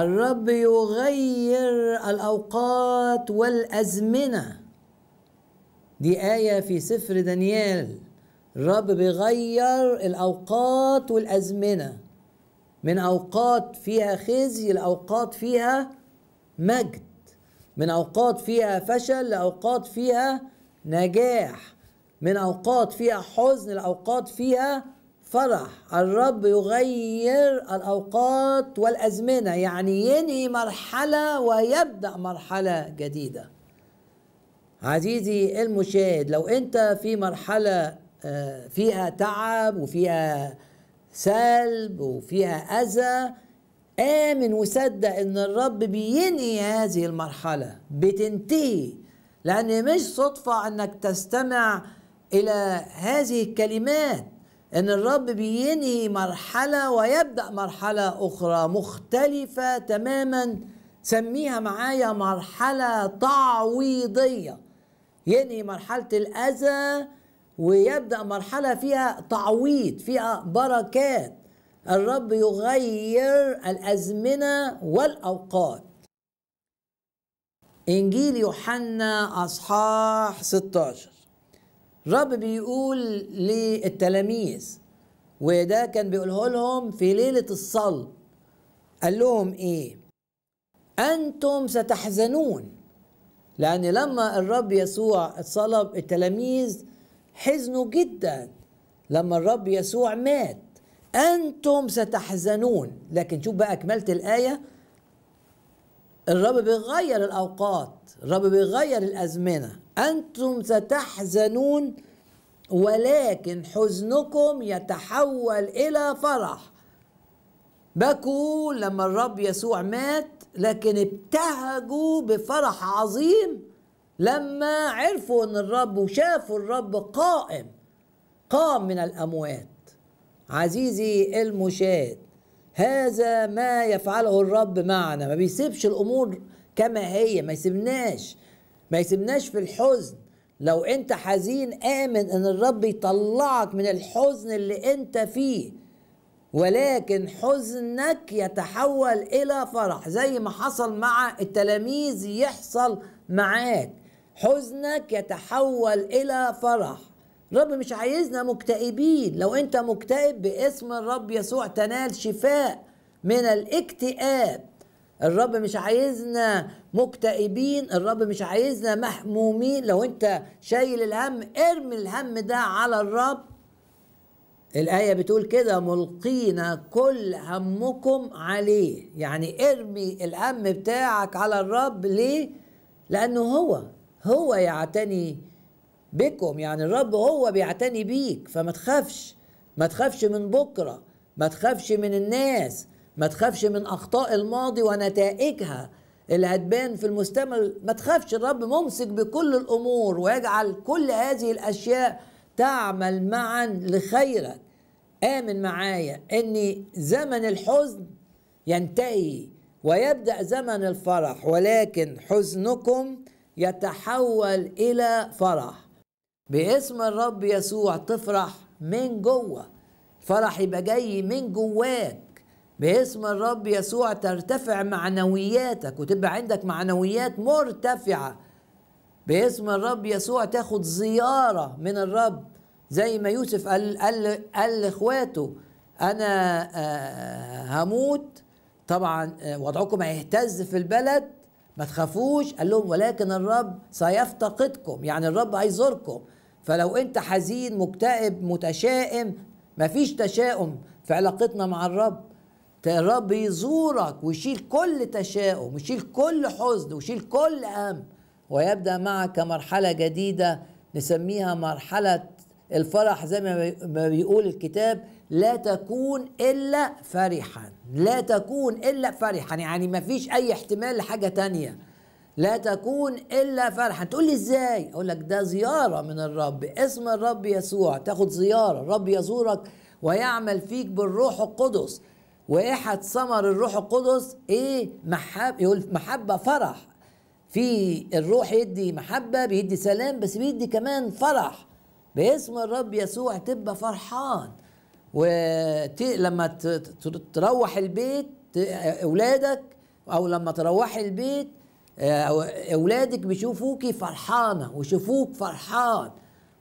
الرب يغير الأوقات والأزمنة دي آية في سفر دانيال الرب بيغير الأوقات والأزمنة من أوقات فيها خزي لأوقات فيها مجد من أوقات فيها فشل لأوقات فيها نجاح من أوقات فيها حزن لأوقات فيها فرح الرب يغير الأوقات والأزمنة يعني ينهي مرحلة ويبدأ مرحلة جديدة عزيزي المشاهد لو أنت في مرحلة آه، فيها تعب وفيها سلب وفيها أذى آمن وصدق إن الرب بينهي هذه المرحلة بتنتهي لأن مش صدفة إنك تستمع إلى هذه الكلمات ان الرب بينهي مرحله ويبدا مرحله اخرى مختلفه تماما سميها معايا مرحله تعويضيه ينهي مرحله الاذى ويبدا مرحله فيها تعويض فيها بركات الرب يغير الازمنه والاوقات انجيل يوحنا اصحاح 16 الرب بيقول للتلاميذ وده كان بيقوله لهم في ليلة الصلب قال لهم ايه انتم ستحزنون لان لما الرب يسوع اتصلب التلاميذ حزنوا جدا لما الرب يسوع مات انتم ستحزنون لكن شوف بقى اكملت الايه الرب بيغير الأوقات الرب بيغير الأزمنة أنتم ستحزنون ولكن حزنكم يتحول إلى فرح بكوا لما الرب يسوع مات لكن ابتهجوا بفرح عظيم لما عرفوا ان الرب وشافوا الرب قائم قام من الاموات عزيزي المشاهد هذا ما يفعله الرب معنا ما بيسيبش الامور كما هي ما يسيبناش ما يسيبناش في الحزن لو انت حزين امن ان الرب يطلعك من الحزن اللي انت فيه ولكن حزنك يتحول الى فرح زي ما حصل مع التلاميذ يحصل معاك حزنك يتحول الى فرح الرب مش عايزنا مكتئبين لو انت مكتئب باسم الرب يسوع تنال شفاء من الاكتئاب الرب مش عايزنا مكتئبين الرب مش عايزنا محمومين لو انت شايل الهم ارمي الهم ده على الرب الآية بتقول كده ملقينا كل همكم عليه يعني ارمي الهم بتاعك على الرب ليه؟ لأنه هو هو يعتني بكم يعني الرب هو بيعتني بيك فما تخافش ما تخافش من بكرة ما تخافش من الناس ما تخافش من أخطاء الماضي ونتائجها اللي هتبان في المستقبل ما تخافش الرب ممسك بكل الأمور ويجعل كل هذه الأشياء تعمل معا لخيرك آمن معايا أن زمن الحزن ينتهي ويبدأ زمن الفرح ولكن حزنكم يتحول إلى فرح باسم الرب يسوع تفرح من جوه فرح يبقى جاي من جواك باسم الرب يسوع ترتفع معنوياتك وتبقى عندك معنويات مرتفعه باسم الرب يسوع تاخد زياره من الرب زي ما يوسف قال قال, قال لاخواته انا آه، هموت طبعا آه، وضعكم هيهتز في البلد ما تخافوش قال لهم ولكن الرب سيفتقدكم يعني الرب هيزوركم فلو انت حزين مكتئب متشائم مفيش تشاؤم في علاقتنا مع الرب الرب يزورك ويشيل كل تشاؤم ويشيل كل حزن ويشيل كل هم ويبدا معك مرحله جديده نسميها مرحله الفرح زي ما بيقول الكتاب لا تكون الا فرحا لا تكون الا فرحا يعني مفيش اي احتمال لحاجه تانيه لا تكون الا فرحا تقول لي ازاي اقول لك ده زياره من الرب اسم الرب يسوع تاخد زياره الرب يزورك ويعمل فيك بالروح القدس واحد ثمر الروح القدس ايه محب يقول محبه فرح في الروح يدي محبه بيدي سلام بس بيدي كمان فرح باسم الرب يسوع تبقى فرحان ولما تروح البيت اولادك او لما تروحي البيت آه، اولادك بيشوفوكي فرحانه ويشوفوك فرحان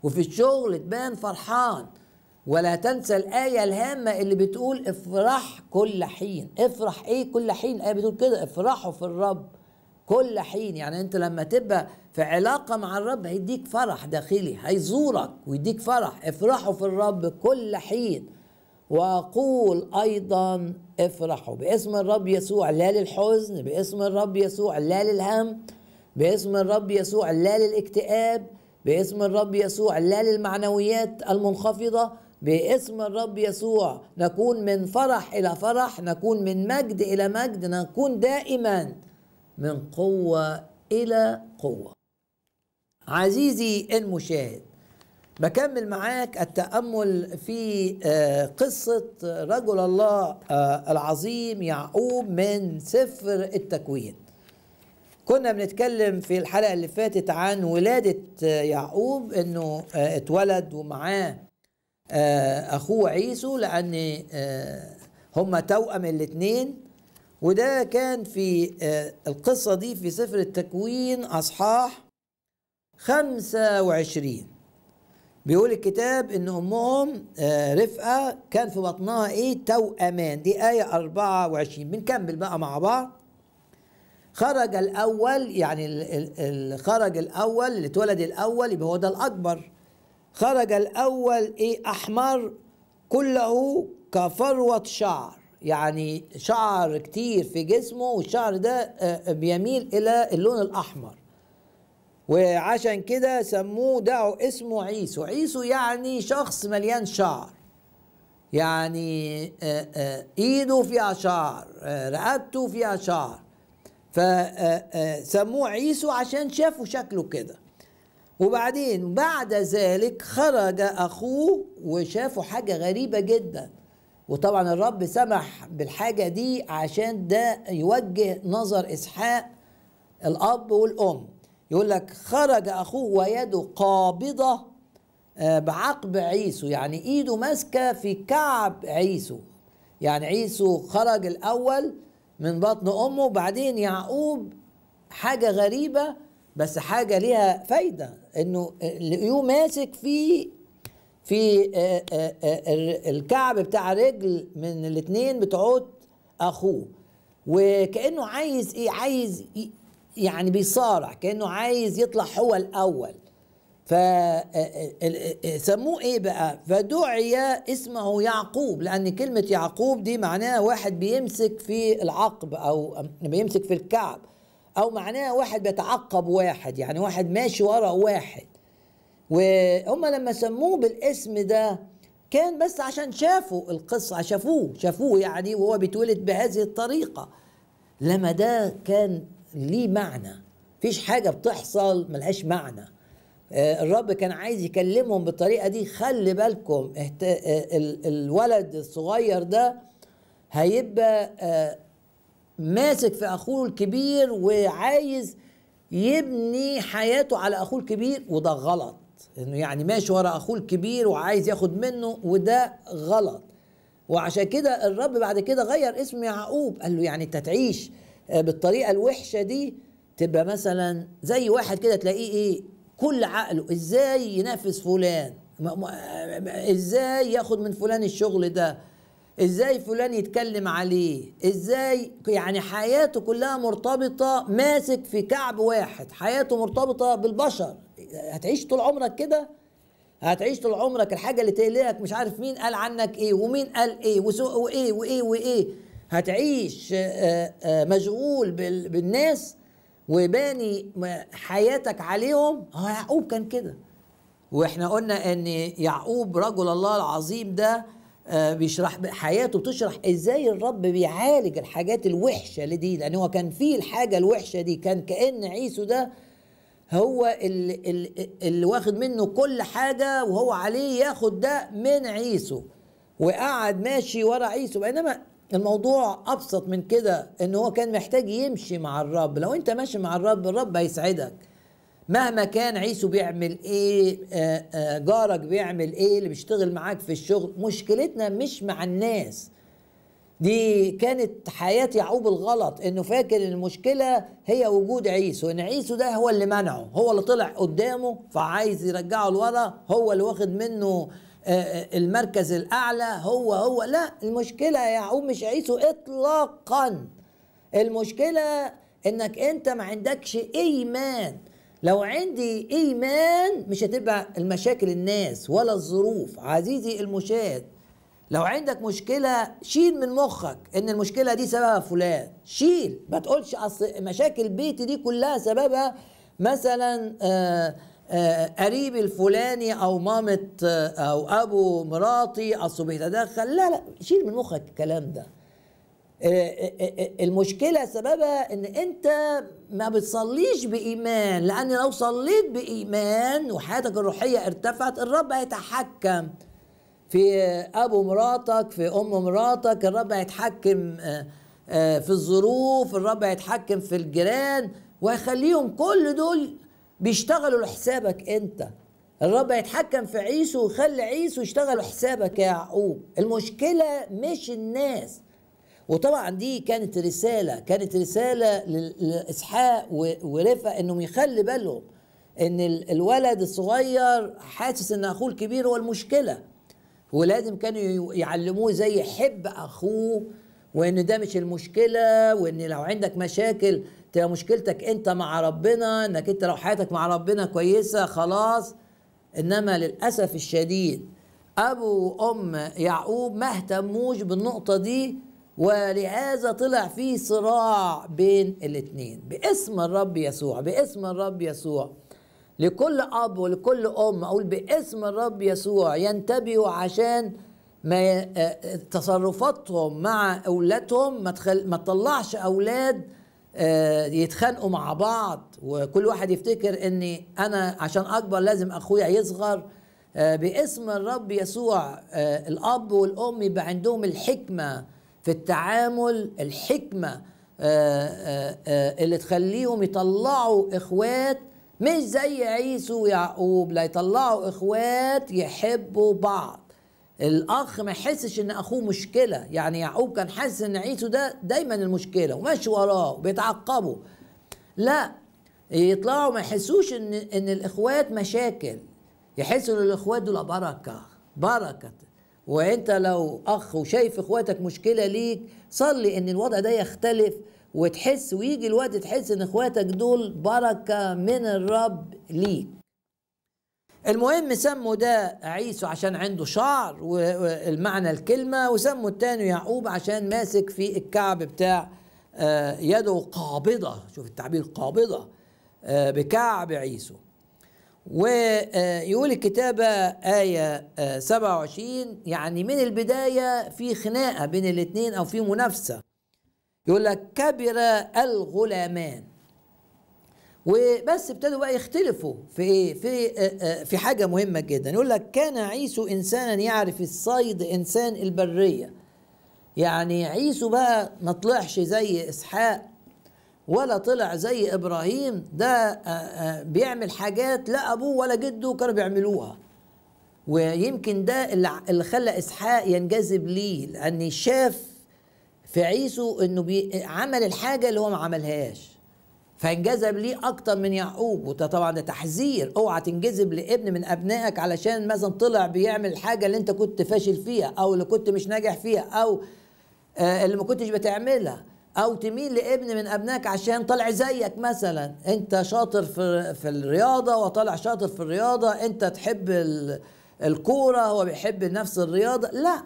وفي الشغل تبان فرحان ولا تنسى الآية الهامة اللي بتقول افرح كل حين افرح ايه كل حين الآية بتقول كده افرحوا في الرب كل حين يعني انت لما تبقى في علاقة مع الرب هيديك فرح داخلي هيزورك ويديك فرح افرحوا في الرب كل حين واقول ايضا افرحوا باسم الرب يسوع لا للحزن باسم الرب يسوع لا للهم باسم الرب يسوع لا للاكتئاب باسم الرب يسوع لا للمعنويات المنخفضه باسم الرب يسوع نكون من فرح الى فرح نكون من مجد الى مجد نكون دائما من قوه الى قوه عزيزي المشاهد بكمل معاك التأمل في آه، قصة رجل الله آه، العظيم يعقوب من سفر التكوين كنا بنتكلم في الحلقة اللي فاتت عن ولادة آه، يعقوب انه اتولد ومعاه اخوه عيسو لان هما توأم الاتنين وده كان في القصة دي في سفر التكوين أصحاح خمسة وعشرين بيقول الكتاب ان امهم آه، رفقه كان في بطنها ايه توأمان دي ايه 24 بنكمل بقى مع بعض خرج الاول يعني ال خرج الاول اللي اتولد الاول يبقى هو ده الاكبر خرج الاول ايه احمر كله كفروه شعر يعني شعر كتير في جسمه والشعر ده آه، بيميل الى اللون الاحمر وعشان كده سموه دعوا اسمه عيسو عيسو يعني شخص مليان شعر يعني آه، آه، ايده فيها شعر آه، رقبته فيها شعر فسموه عيسو عشان شافوا شكله كده وبعدين بعد ذلك خرج اخوه وشافوا حاجه غريبه جدا وطبعا الرب سمح بالحاجه دي عشان ده يوجه نظر اسحاق الاب والام يقول لك خرج اخوه ويده قابضه آه، بعقب عيسو يعني ايده ماسكه في كعب عيسو يعني عيسو خرج الاول من بطن امه بعدين يعقوب حاجه غريبه بس حاجه ليها فايده انه لقيوه ماسك في في آه، آه، الكعب بتاع رجل من الاثنين بتعود اخوه وكانه عايز ايه عايز يعني بيصارع كانه عايز يطلع هو الاول سموه ايه بقى فدعي اسمه يعقوب لان كلمه يعقوب دي معناها واحد بيمسك في العقب او بيمسك في الكعب او معناها واحد بيتعقب واحد يعني واحد ماشي ورا واحد وهم لما سموه بالاسم ده كان بس عشان شافوا القصه شافوه شافوه يعني وهو بيتولد بهذه الطريقه لما ده كان ليه معنى فيش حاجة بتحصل ملهاش معنى آه، الرب كان عايز يكلمهم بالطريقة دي خلي بالكم آه، الولد الصغير ده هيبقى آه، ماسك في أخوه الكبير وعايز يبني حياته على أخوه الكبير وده غلط انه يعني ماشي ورا اخوه الكبير وعايز ياخد منه وده غلط وعشان كده الرب بعد كده غير اسم يعقوب قال له يعني انت تعيش آه، بالطريقه الوحشه دي تبقى مثلا زي واحد كده تلاقيه ايه كل عقله ازاي ينافس فلان آه، ازاي ياخد من فلان الشغل ده ازاي فلان يتكلم عليه ازاي يعني حياته كلها مرتبطه ماسك في كعب واحد حياته مرتبطه بالبشر هتعيش طول عمرك كده هتعيش طول عمرك الحاجه اللي تقلقك مش عارف مين قال عنك ايه ومين قال ايه وسوء وايه وايه وايه هتعيش آه، آه، مشغول بالناس وباني حياتك عليهم هو يعقوب كان كده واحنا قلنا ان يعقوب رجل الله العظيم ده آه، بيشرح حياته بتشرح ازاي الرب بيعالج الحاجات الوحشه اللي دي لان هو كان فيه الحاجه الوحشه دي كان كان عيسو ده هو اللي, اللي, اللي واخد منه كل حاجه وهو عليه ياخد ده من عيسو وقعد ماشي ورا عيسو بينما الموضوع ابسط من كده ان هو كان محتاج يمشي مع الرب لو انت ماشي مع الرب الرب هيسعدك مهما كان عيسو بيعمل ايه آه، آه، جارك بيعمل ايه اللي بيشتغل معاك في الشغل مشكلتنا مش مع الناس دي كانت حياة يعقوب الغلط انه فاكر ان المشكلة هي وجود عيسو ان عيسو ده هو اللي منعه هو اللي طلع قدامه فعايز يرجعه لورا هو اللي واخد منه آه، آه، المركز الاعلى هو هو لا المشكله يا يعقوب مش عيسو اطلاقا المشكله انك انت ما عندكش ايمان لو عندي ايمان مش هتبقى المشاكل الناس ولا الظروف عزيزي المشاهد لو عندك مشكله شيل من مخك ان المشكله دي سببها فلان شيل ما تقولش اصل مشاكل بيتي دي كلها سببها مثلا آه آه، قريب الفلاني او مامة آه، او ابو مراتي اصله بيتدخل لا لا شيل من مخك الكلام ده آه، المشكلة سببها ان انت ما بتصليش بإيمان لأن لو صليت بإيمان وحياتك الروحية ارتفعت الرب هيتحكم في أبو مراتك في أم مراتك الرب هيتحكم في الظروف الرب هيتحكم في الجيران وهيخليهم كل دول بيشتغلوا لحسابك انت الرب هيتحكم في عيسو ويخلي عيسو يشتغل حسابك يا يعقوب المشكله مش الناس وطبعا دي كانت رساله كانت رساله لاسحاق ورفا انهم يخلي بالهم ان الولد الصغير حاسس ان اخوه الكبير هو المشكله ولازم كانوا يعلموه زي حب اخوه وان ده مش المشكله وان لو عندك مشاكل تبقى مشكلتك انت مع ربنا انك انت لو حياتك مع ربنا كويسه خلاص انما للاسف الشديد ابو وام يعقوب ما اهتموش بالنقطه دي ولهذا طلع في صراع بين الاثنين باسم الرب يسوع باسم الرب يسوع لكل اب ولكل ام اقول باسم الرب يسوع ينتبهوا عشان ما آه، آه، تصرفاتهم مع اولادهم ما تطلعش اولاد آه، يتخانقوا مع بعض وكل واحد يفتكر اني انا عشان اكبر لازم اخويا يصغر آه، باسم الرب يسوع آه، الاب والام يبقى عندهم الحكمه في التعامل الحكمه اللي تخليهم يطلعوا اخوات مش زي عيسو ويعقوب لا يطلعوا اخوات يحبوا بعض الاخ ما يحسش ان اخوه مشكله يعني يعقوب كان حاسس ان عيسو ده دايما المشكله وماشي وراه وبيتعقبه لا يطلعوا ما يحسوش ان ان الاخوات مشاكل يحسوا ان الاخوات دول بركه بركه وانت لو اخ وشايف اخواتك مشكله ليك صلي ان الوضع ده يختلف وتحس ويجي الوقت تحس ان اخواتك دول بركه من الرب ليك المهم سموا ده عيسو عشان عنده شعر والمعنى الكلمة وسموا التاني يعقوب عشان ماسك في الكعب بتاع آه، يده قابضة شوف التعبير قابضة آه، بكعب عيسو ويقول آه، الكتابة آية 27 يعني من البداية في خناقة بين الاثنين أو في منافسة يقول لك كبر الغلامان وبس ابتدوا بقى يختلفوا في ايه في آه، آه، في حاجه مهمه جدا يقول لك كان عيسو انسانا يعرف الصيد انسان البريه يعني عيسو بقى ما طلعش زي اسحاق ولا طلع زي ابراهيم ده آه، بيعمل حاجات لا ابوه ولا جده كانوا بيعملوها ويمكن ده اللي خلى اسحاق ينجذب ليه لان شاف في عيسو انه عمل الحاجه اللي هو ما عملهاش فانجذب لي اكتر من يعقوب وده طبعا ده تحذير اوعى تنجذب لابن من ابنائك علشان مثلا طلع بيعمل حاجه اللي انت كنت فاشل فيها او اللي كنت مش ناجح فيها او آه، اللي ما كنتش بتعملها او تميل لابن من ابنائك عشان طلع زيك مثلا انت شاطر في في الرياضه وطلع شاطر في الرياضه انت تحب الكوره هو بيحب نفس الرياضه لا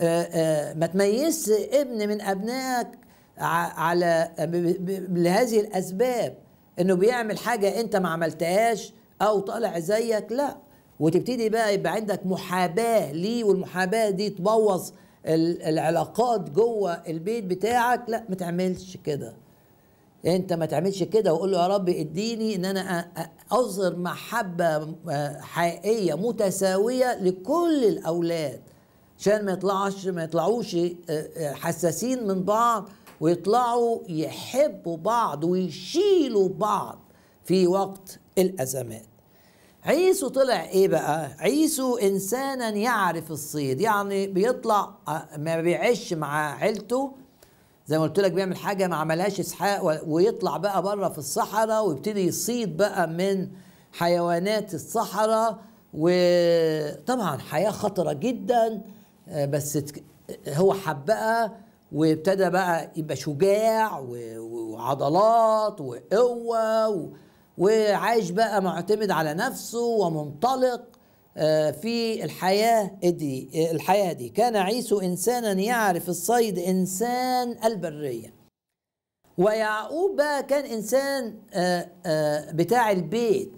آه، آه، ما تميزش ابن من ابنائك على لهذه الاسباب انه بيعمل حاجه انت ما عملتهاش او طالع زيك لا وتبتدي بقى يبقى عندك محاباه ليه والمحاباه دي تبوظ العلاقات جوه البيت بتاعك لا ما تعملش كده انت ما تعملش كده وقول له يا رب اديني ان انا اظهر محبه آه، حقيقيه متساويه لكل الاولاد عشان ما يطلعش ما يطلعوش آه، آه، حساسين من بعض ويطلعوا يحبوا بعض ويشيلوا بعض في وقت الأزمات عيسو طلع ايه بقى عيسو انسانا يعرف الصيد يعني بيطلع آه، ما بيعيش مع عيلته زي ما قلت لك بيعمل حاجه ما عملهاش اسحاق ويطلع بقى بره في الصحراء ويبتدي يصيد بقى من حيوانات الصحراء وطبعا حياه خطره جدا آه، بس هو حبها وابتدى بقى يبقى شجاع وعضلات وقوه وعايش بقى معتمد على نفسه ومنطلق آه، في الحياه دي الحياه دي كان عيسو انسانا يعرف الصيد انسان البريه ويعقوب بقى كان انسان آه، آه، بتاع البيت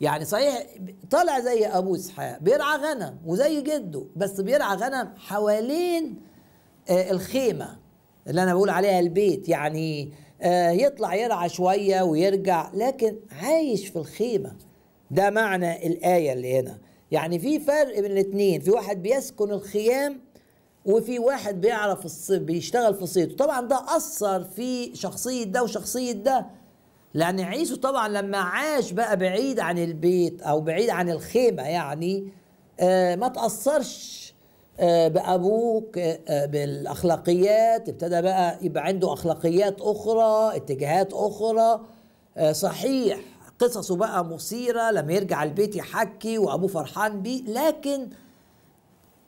يعني صحيح طالع زي ابو اسحاق بيرعى غنم وزي جده بس بيرعى غنم حوالين آه، الخيمه اللي انا بقول عليها البيت يعني آه، يطلع يرعى شويه ويرجع لكن عايش في الخيمه ده معنى الايه اللي هنا يعني في فرق بين الاثنين في واحد بيسكن الخيام وفي واحد بيعرف الصيد بيشتغل في صيد طبعا ده اثر في شخصيه ده وشخصيه ده لان عيسو طبعا لما عاش بقى بعيد عن البيت او بعيد عن الخيمه يعني آه، ما تاثرش آه، بأبوك آه، بالأخلاقيات ابتدى بقى يبقى عنده أخلاقيات أخرى اتجاهات أخرى آه، صحيح قصصه بقى مثيرة لما يرجع البيت يحكي وأبوه فرحان بيه لكن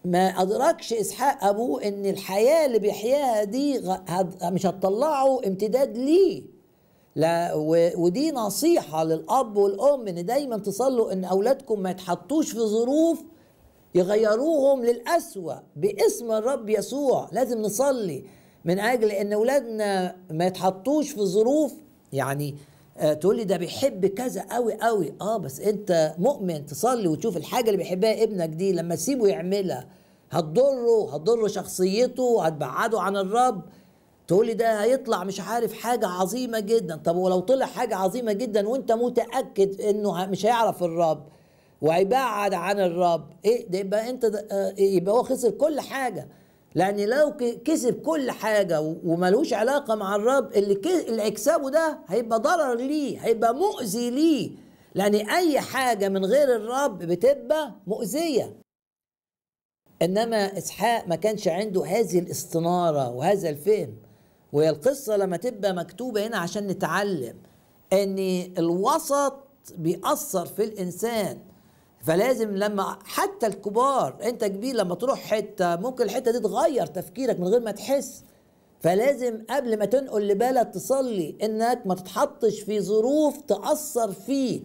ما أدركش إسحاق أبوه إن الحياة اللي بيحياها دي مش هتطلعه امتداد ليه لا ودي نصيحة للأب والأم إن دايما تصلوا إن أولادكم ما يتحطوش في ظروف يغيروهم للأسوأ باسم الرب يسوع لازم نصلي من أجل أن أولادنا ما يتحطوش في ظروف يعني آه، تقول لي ده بيحب كذا قوي قوي اه بس انت مؤمن تصلي وتشوف الحاجه اللي بيحبها ابنك دي لما تسيبه يعملها هتضره هتضر شخصيته هتبعده عن الرب تقول لي ده هيطلع مش عارف حاجه عظيمه جدا طب ولو طلع حاجه عظيمه جدا وانت متاكد انه مش هيعرف الرب ويبعد عن الرب ايه ده يبقى انت ده آه، يبقى هو خسر كل حاجه لان لو كسب كل حاجه وملوش علاقه مع الرب اللي اللي هيكسبه ده هيبقى ضرر ليه هيبقى مؤذي ليه لان اي حاجه من غير الرب بتبقى مؤذيه انما اسحاق ما كانش عنده هذه الاستناره وهذا الفهم وهي القصه لما تبقى مكتوبه هنا عشان نتعلم ان الوسط بيأثر في الانسان فلازم لما حتى الكبار انت كبير لما تروح حته ممكن الحته دي تغير تفكيرك من غير ما تحس فلازم قبل ما تنقل لبلد تصلي انك ما تتحطش في ظروف تاثر فيك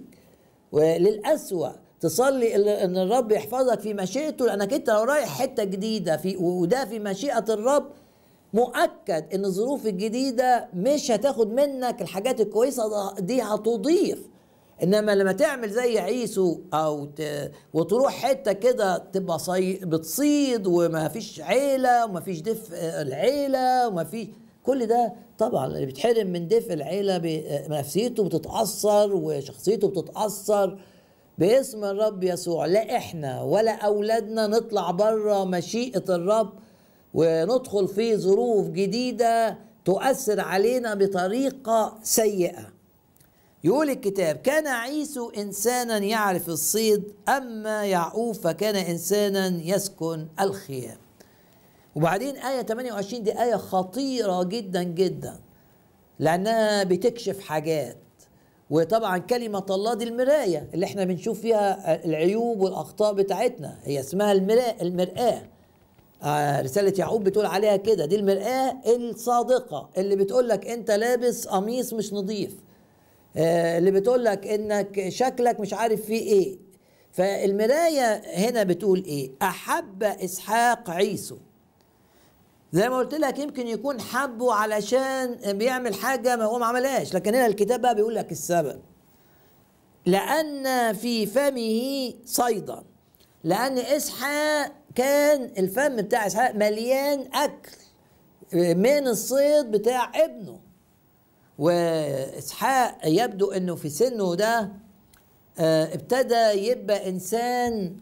وللاسوأ تصلي ان الرب يحفظك في مشيئته لانك انت لو رايح حته جديده في وده في مشيئه الرب مؤكد ان الظروف الجديده مش هتاخد منك الحاجات الكويسه دي هتضيف انما لما تعمل زي عيسو او ت... وتروح حته كده تبقى صي... بتصيد وما فيش عيله وما فيش دفء العيله وما فيش كل ده طبعا اللي بيتحرم من دفء العيله ب... نفسيته بتتاثر وشخصيته بتتاثر باسم الرب يسوع لا احنا ولا اولادنا نطلع بره مشيئه الرب وندخل في ظروف جديده تؤثر علينا بطريقه سيئه يقول الكتاب كان عيسو إنسانا يعرف الصيد أما يعقوب فكان إنسانا يسكن الخيام وبعدين آية 28 دي آية خطيرة جدا جدا لأنها بتكشف حاجات وطبعا كلمة الله دي المراية اللي احنا بنشوف فيها العيوب والأخطاء بتاعتنا هي اسمها المراية المرآة آه، رسالة يعقوب بتقول عليها كده دي المرآة الصادقة اللي بتقول لك انت لابس قميص مش نظيف آه، اللي بتقول لك انك شكلك مش عارف فيه ايه فالمرايه هنا بتقول ايه احب اسحاق عيسو زي ما قلت لك يمكن يكون حبه علشان بيعمل حاجه ما هو ما عملهاش لكن هنا الكتاب بقى بيقول لك السبب لان في فمه صيدا لان اسحاق كان الفم بتاع اسحاق مليان اكل من الصيد بتاع ابنه واسحاق يبدو انه في سنه ده آه، ابتدى يبقى انسان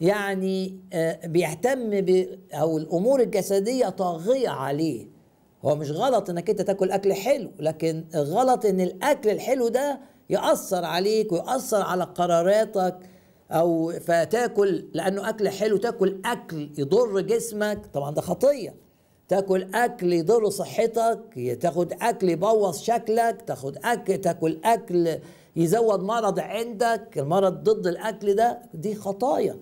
يعني آه، بيهتم ب او الامور الجسديه طاغيه عليه هو مش غلط انك انت تاكل اكل حلو لكن غلط ان الاكل الحلو ده ياثر عليك وياثر على قراراتك او فتاكل لانه اكل حلو تاكل اكل يضر جسمك طبعا ده خطيه تاكل اكل يضر صحتك تاخد اكل يبوظ شكلك تاخد اكل تاكل اكل يزود مرض عندك المرض ضد الاكل ده دي خطايا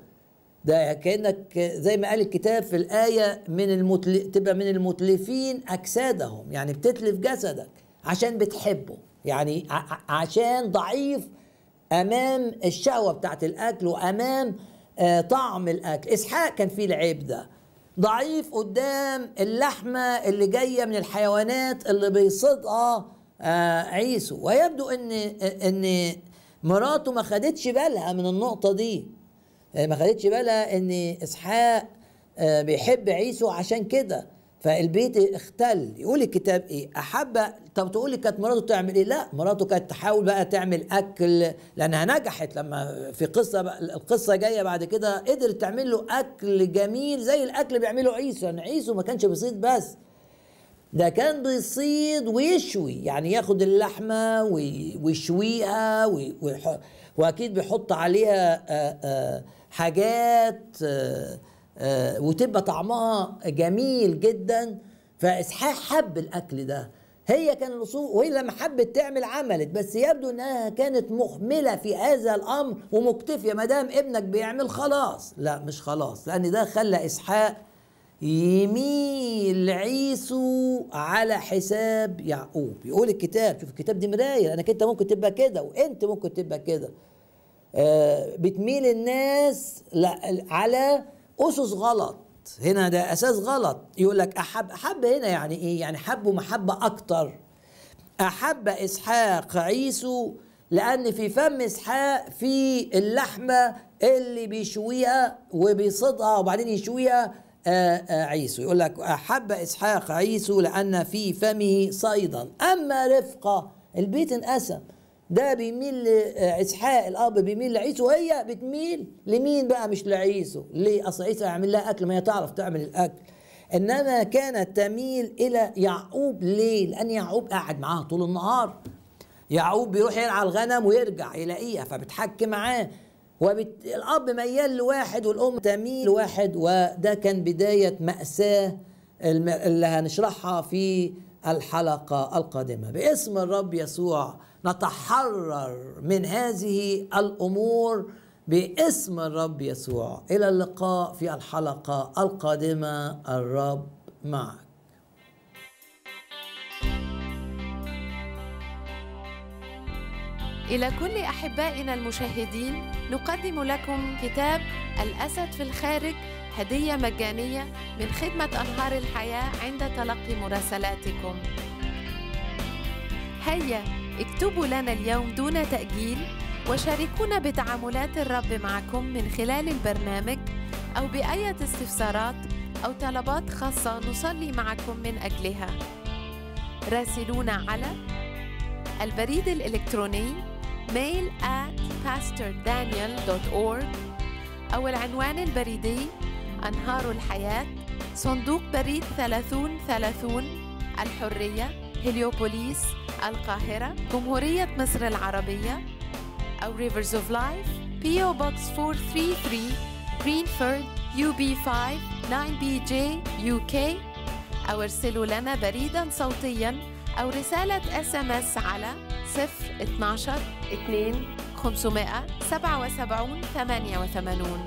ده كانك زي ما قال الكتاب في الايه من المتل... تبقى من المتلفين اجسادهم يعني بتتلف جسدك عشان بتحبه يعني عشان ضعيف امام الشهوه بتاعت الاكل وامام آه طعم الاكل اسحاق كان فيه العيب ده ضعيف قدام اللحمة اللي جاية من الحيوانات اللي بيصيدها آه، عيسو ويبدو ان ان مراته ما خدتش بالها من النقطة دي آه، ما خدتش بالها ان اسحاق آه، بيحب عيسو عشان كده فالبيت اختل يقول الكتاب ايه احب طب تقول لي كانت مراته تعمل ايه لا مراته كانت تحاول بقى تعمل اكل لانها نجحت لما في قصه بقى القصه جايه بعد كده قدرت تعمل له اكل جميل زي الاكل بيعمله عيسو يعني عيسو ما كانش بيصيد بس ده كان بيصيد ويشوي يعني ياخد اللحمه ويشويها واكيد بيحط عليها حاجات آآ آه، وتبقى طعمها جميل جدا فاسحاق حب الاكل ده هي كان الرسول وهي لما حبت تعمل عملت بس يبدو انها كانت مهمله في هذا الامر ومكتفيه ما دام ابنك بيعمل خلاص لا مش خلاص لان ده خلى اسحاق يميل عيسو على حساب يعقوب يقول الكتاب شوف الكتاب دي مرايه انا انت ممكن تبقى كده وانت ممكن تبقى كده آه بتميل الناس لا على اسس غلط هنا ده اساس غلط يقول لك احب احب هنا يعني ايه يعني حب محبه اكتر احب اسحاق عيسو لان في فم اسحاق في اللحمه اللي بيشويها وبيصدها وبعدين يشويها آه، آه، عيسو يقول لك احب اسحاق عيسو لان في فمه صيدا اما رفقه البيت انقسم ده بيميل لاسحاق آه، الاب بيميل لعيسو وهي بتميل لمين بقى مش لعيسو ليه اصل عيسو هيعمل لها اكل ما هي تعرف تعمل الاكل انما كانت تميل الى يعقوب ليه لان يعقوب قاعد معاها طول النهار يعقوب بيروح يرعى الغنم ويرجع يلاقيها فبتحكي معاه وبت... الاب ميال لواحد والام تميل لواحد وده كان بدايه ماساه الم... اللي هنشرحها في الحلقه القادمه باسم الرب يسوع نتحرر من هذه الامور باسم الرب يسوع الى اللقاء في الحلقه القادمه الرب معك إلى كل أحبائنا المشاهدين نقدم لكم كتاب الأسد في الخارج هدية مجانية من خدمة أنهار الحياة عند تلقي مراسلاتكم. هيا اكتبوا لنا اليوم دون تأجيل وشاركونا بتعاملات الرب معكم من خلال البرنامج أو بأية استفسارات أو طلبات خاصة نصلي معكم من أجلها راسلونا على البريد الإلكتروني mail at pastordaniel.org أو العنوان البريدي أنهار الحياة صندوق بريد 3030 الحرية هليوبوليس القاهرة جمهورية مصر العربية أو Rivers of Life PO Box 433 Greenford UB5 9BJ UK أو ارسلوا لنا بريدا صوتيا أو رسالة اس ام اس على 012 2 577 88